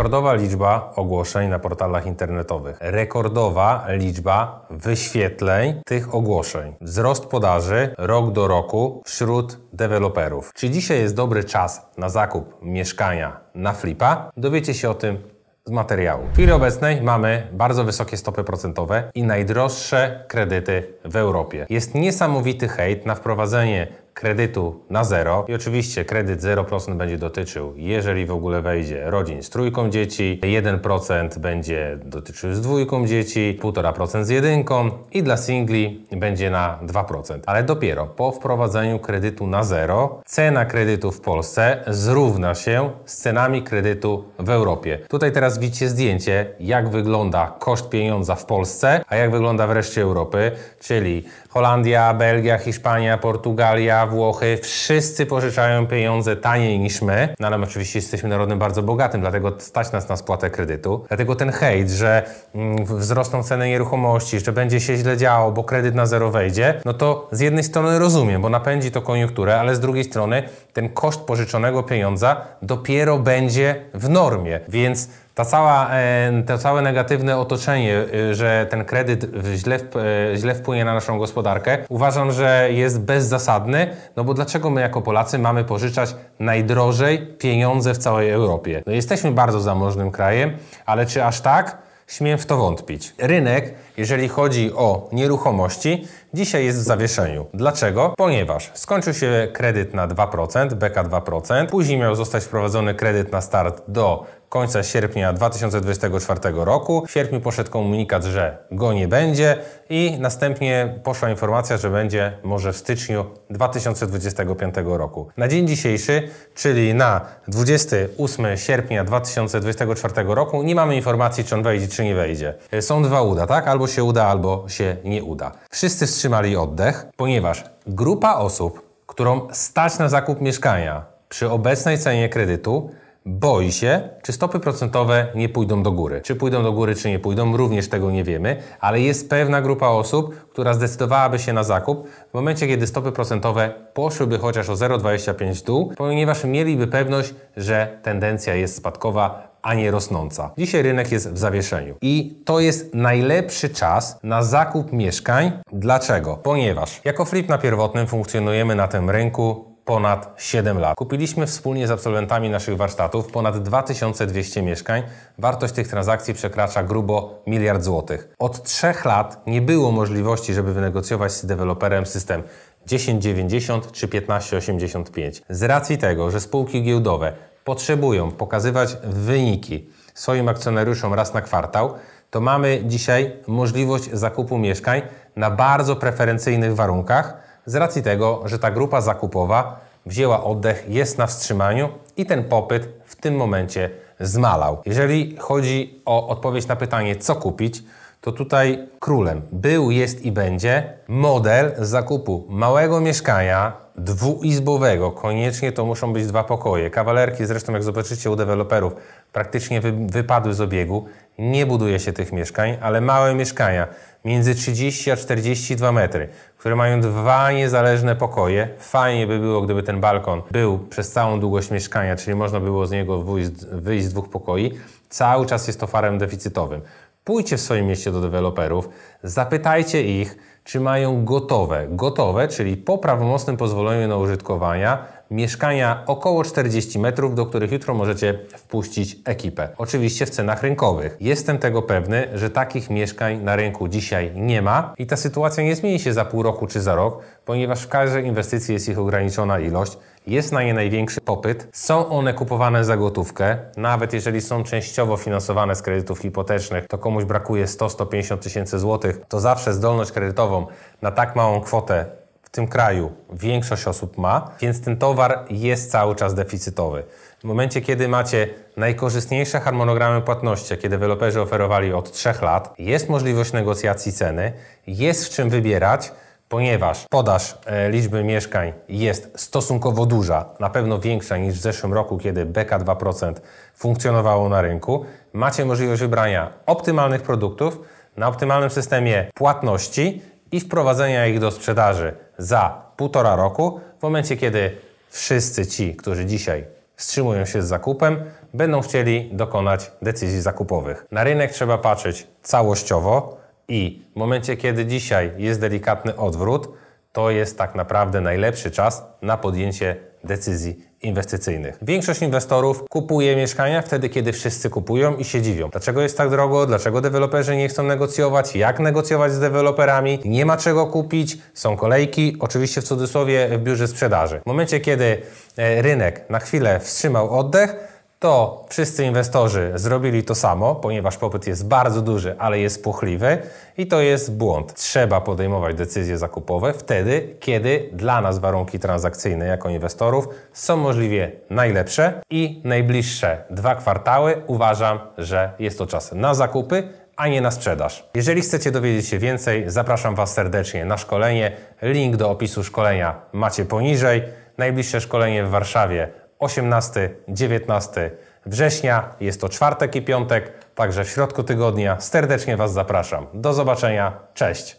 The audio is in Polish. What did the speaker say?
Rekordowa liczba ogłoszeń na portalach internetowych. Rekordowa liczba wyświetleń tych ogłoszeń. Wzrost podaży rok do roku wśród deweloperów. Czy dzisiaj jest dobry czas na zakup mieszkania na flipa? Dowiecie się o tym z materiału. W chwili obecnej mamy bardzo wysokie stopy procentowe i najdroższe kredyty w Europie. Jest niesamowity hejt na wprowadzenie kredytu na zero. I oczywiście kredyt 0% będzie dotyczył, jeżeli w ogóle wejdzie, rodzin z trójką dzieci, 1% będzie dotyczył z dwójką dzieci, 1,5% z jedynką i dla singli będzie na 2%. Ale dopiero po wprowadzeniu kredytu na zero cena kredytu w Polsce zrówna się z cenami kredytu w Europie. Tutaj teraz widzicie zdjęcie, jak wygląda koszt pieniądza w Polsce, a jak wygląda w reszcie Europy, czyli Holandia, Belgia, Hiszpania, Portugalia, Włochy, wszyscy pożyczają pieniądze taniej niż my, no ale my oczywiście jesteśmy narodem bardzo bogatym, dlatego stać nas na spłatę kredytu. Dlatego ten hejt, że mm, wzrosną ceny nieruchomości, że będzie się źle działo, bo kredyt na zero wejdzie, no to z jednej strony rozumiem, bo napędzi to koniunkturę, ale z drugiej strony ten koszt pożyczonego pieniądza dopiero będzie w normie, więc ta cała, to całe negatywne otoczenie, y, że ten kredyt źle, e, źle wpłynie na naszą gospodarkę, uważam, że jest bezzasadny, no bo dlaczego my jako Polacy mamy pożyczać najdrożej pieniądze w całej Europie? No jesteśmy bardzo zamożnym krajem, ale czy aż tak? Śmiem w to wątpić. Rynek, jeżeli chodzi o nieruchomości, dzisiaj jest w zawieszeniu. Dlaczego? Ponieważ skończył się kredyt na 2%, BK 2%, później miał zostać wprowadzony kredyt na start do końca sierpnia 2024 roku. W sierpniu poszedł komunikat, że go nie będzie i następnie poszła informacja, że będzie może w styczniu 2025 roku. Na dzień dzisiejszy, czyli na 28 sierpnia 2024 roku nie mamy informacji, czy on wejdzie, czy nie wejdzie. E, są dwa uda, tak? Albo się uda, albo się nie uda. Wszyscy wstrzymali oddech, ponieważ grupa osób, którą stać na zakup mieszkania przy obecnej cenie kredytu, Boi się, czy stopy procentowe nie pójdą do góry. Czy pójdą do góry, czy nie pójdą, również tego nie wiemy, ale jest pewna grupa osób, która zdecydowałaby się na zakup w momencie, kiedy stopy procentowe poszłyby chociaż o 0,25 dół, ponieważ mieliby pewność, że tendencja jest spadkowa, a nie rosnąca. Dzisiaj rynek jest w zawieszeniu i to jest najlepszy czas na zakup mieszkań. Dlaczego? Ponieważ jako flip na pierwotnym funkcjonujemy na tym rynku ponad 7 lat. Kupiliśmy wspólnie z absolwentami naszych warsztatów ponad 2200 mieszkań. Wartość tych transakcji przekracza grubo miliard złotych. Od 3 lat nie było możliwości, żeby wynegocjować z deweloperem system 1090 czy 1585. Z racji tego, że spółki giełdowe potrzebują pokazywać wyniki swoim akcjonariuszom raz na kwartał, to mamy dzisiaj możliwość zakupu mieszkań na bardzo preferencyjnych warunkach z racji tego, że ta grupa zakupowa wzięła oddech, jest na wstrzymaniu i ten popyt w tym momencie zmalał. Jeżeli chodzi o odpowiedź na pytanie, co kupić, to tutaj królem był, jest i będzie model zakupu małego mieszkania dwuizbowego, koniecznie to muszą być dwa pokoje. Kawalerki zresztą, jak zobaczycie u deweloperów, praktycznie wy, wypadły z obiegu. Nie buduje się tych mieszkań, ale małe mieszkania, między 30 a 42 metry, które mają dwa niezależne pokoje. Fajnie by było, gdyby ten balkon był przez całą długość mieszkania, czyli można było z niego wyjść, wyjść z dwóch pokoi. Cały czas jest to farem deficytowym. Pójdźcie w swoim mieście do deweloperów, zapytajcie ich, czy mają gotowe, gotowe, czyli po prawomocnym pozwoleniu na użytkowania, mieszkania około 40 metrów, do których jutro możecie wpuścić ekipę. Oczywiście w cenach rynkowych. Jestem tego pewny, że takich mieszkań na rynku dzisiaj nie ma i ta sytuacja nie zmieni się za pół roku czy za rok, ponieważ w każdej inwestycji jest ich ograniczona ilość, jest na nie największy popyt, są one kupowane za gotówkę, nawet jeżeli są częściowo finansowane z kredytów hipotecznych, to komuś brakuje 100-150 tysięcy złotych, to zawsze zdolność kredytową na tak małą kwotę w tym kraju większość osób ma, więc ten towar jest cały czas deficytowy. W momencie, kiedy macie najkorzystniejsze harmonogramy płatności, kiedy deweloperzy oferowali od 3 lat, jest możliwość negocjacji ceny, jest w czym wybierać, ponieważ podaż e, liczby mieszkań jest stosunkowo duża, na pewno większa niż w zeszłym roku, kiedy BK2% funkcjonowało na rynku, macie możliwość wybrania optymalnych produktów na optymalnym systemie płatności i wprowadzenia ich do sprzedaży za półtora roku, w momencie kiedy wszyscy ci, którzy dzisiaj wstrzymują się z zakupem, będą chcieli dokonać decyzji zakupowych. Na rynek trzeba patrzeć całościowo i w momencie, kiedy dzisiaj jest delikatny odwrót, to jest tak naprawdę najlepszy czas na podjęcie decyzji inwestycyjnych. Większość inwestorów kupuje mieszkania wtedy, kiedy wszyscy kupują i się dziwią. Dlaczego jest tak drogo? Dlaczego deweloperzy nie chcą negocjować? Jak negocjować z deweloperami? Nie ma czego kupić, są kolejki, oczywiście w cudzysłowie w biurze sprzedaży. W momencie, kiedy e, rynek na chwilę wstrzymał oddech, to wszyscy inwestorzy zrobili to samo, ponieważ popyt jest bardzo duży, ale jest puchliwy i to jest błąd. Trzeba podejmować decyzje zakupowe wtedy, kiedy dla nas warunki transakcyjne jako inwestorów są możliwie najlepsze i najbliższe dwa kwartały uważam, że jest to czas na zakupy, a nie na sprzedaż. Jeżeli chcecie dowiedzieć się więcej, zapraszam Was serdecznie na szkolenie. Link do opisu szkolenia macie poniżej. Najbliższe szkolenie w Warszawie 18-19 września. Jest to czwartek i piątek, także w środku tygodnia. Serdecznie Was zapraszam. Do zobaczenia. Cześć.